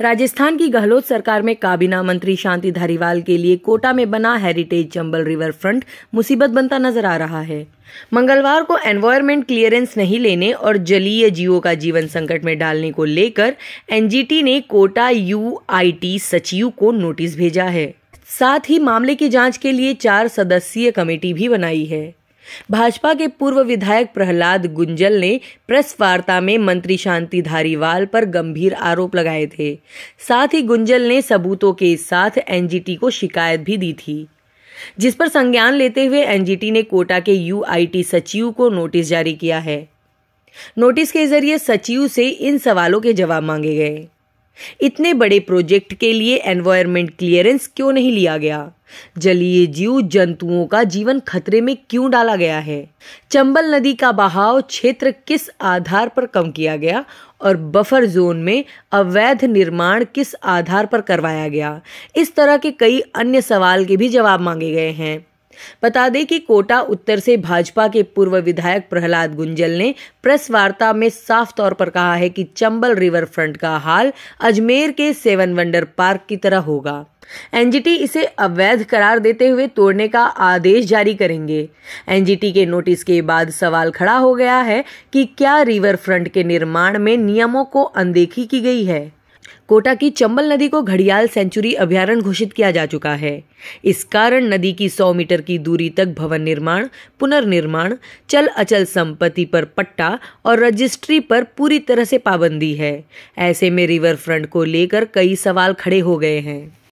राजस्थान की गहलोत सरकार में काबीना मंत्री शांति धारीवाल के लिए कोटा में बना हेरिटेज चंबल रिवर फ्रंट मुसीबत बनता नजर आ रहा है मंगलवार को एनवायरमेंट क्लियरेंस नहीं लेने और जलीय जीवों का जीवन संकट में डालने को लेकर एनजीटी ने कोटा यूआईटी सचिव को नोटिस भेजा है साथ ही मामले की जांच के लिए चार सदस्यीय कमेटी भी बनाई है भाजपा के पूर्व विधायक प्रहलाद गुंजल ने प्रेस वार्ता में मंत्री शांति धारीवाल पर गंभीर आरोप लगाए थे साथ ही गुंजल ने सबूतों के साथ एनजीटी को शिकायत भी दी थी जिस पर संज्ञान लेते हुए एनजीटी ने कोटा के यूआईटी सचिव को नोटिस जारी किया है नोटिस के जरिए सचिव से इन सवालों के जवाब मांगे गए इतने बड़े प्रोजेक्ट के लिए एनवायरमेंट क्लियरेंस क्यों नहीं लिया गया जलीय जीव जंतुओं का जीवन खतरे में क्यों डाला गया है चंबल नदी का बहाव क्षेत्र किस आधार पर कम किया गया और बफर जोन में अवैध निर्माण किस आधार पर करवाया गया इस तरह के कई अन्य सवाल के भी जवाब मांगे गए हैं बता दें कि कोटा उत्तर से भाजपा के पूर्व विधायक प्रहलाद गुंजल ने प्रेस वार्ता में साफ तौर पर कहा है कि चंबल रिवर फ्रंट का हाल अजमेर के सेवन वंडर पार्क की तरह होगा एनजीटी इसे अवैध करार देते हुए तोड़ने का आदेश जारी करेंगे एनजीटी के नोटिस के बाद सवाल खड़ा हो गया है कि क्या रिवर फ्रंट के निर्माण में नियमों को अनदेखी की गई है कोटा की चंबल नदी को घड़ियाल सेंचुरी अभ्यारण्य घोषित किया जा चुका है इस कारण नदी की 100 मीटर की दूरी तक भवन निर्माण पुनर्निर्माण चल अचल संपत्ति पर पट्टा और रजिस्ट्री पर पूरी तरह से पाबंदी है ऐसे में रिवर फ्रंट को लेकर कई सवाल खड़े हो गए हैं